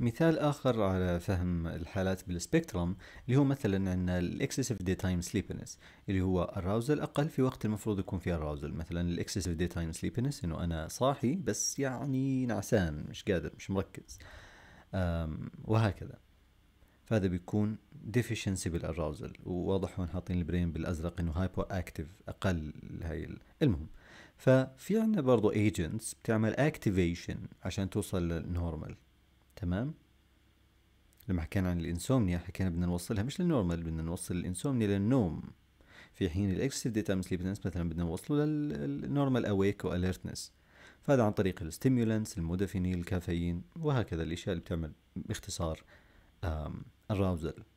مثال آخر على فهم الحالات بالسبيكترم اللي هو مثلا عندنا الاكسسيف دي تايم سليبنس اللي هو الراوزل أقل في وقت المفروض يكون فيه الراوزل مثلا الاكسسيف دي تايم سليبنس إنه أنا صاحي بس يعني نعسان مش قادر مش مركز وهكذا فهذا بيكون ديفيشنسي بالاراوزل وواضح هون حاطين البرين بالازرق انه هايبو اكتف اقل هاي المهم ففي عندنا برضه ايجنتس بتعمل اكتيفيشن عشان توصل للنورمال تمام لما حكينا عن الانسومنيا حكينا بدنا نوصلها مش للنورمال بدنا نوصل الانسومنيا للنوم في حين الاكسسيف دي تايم سليبنس مثلا بدنا نوصله للنورمال اويك واليرتنس فهذا عن طريق الستيمولانس المودافينيل الكافيين وهكذا الاشياء اللي بتعمل باختصار اراوزل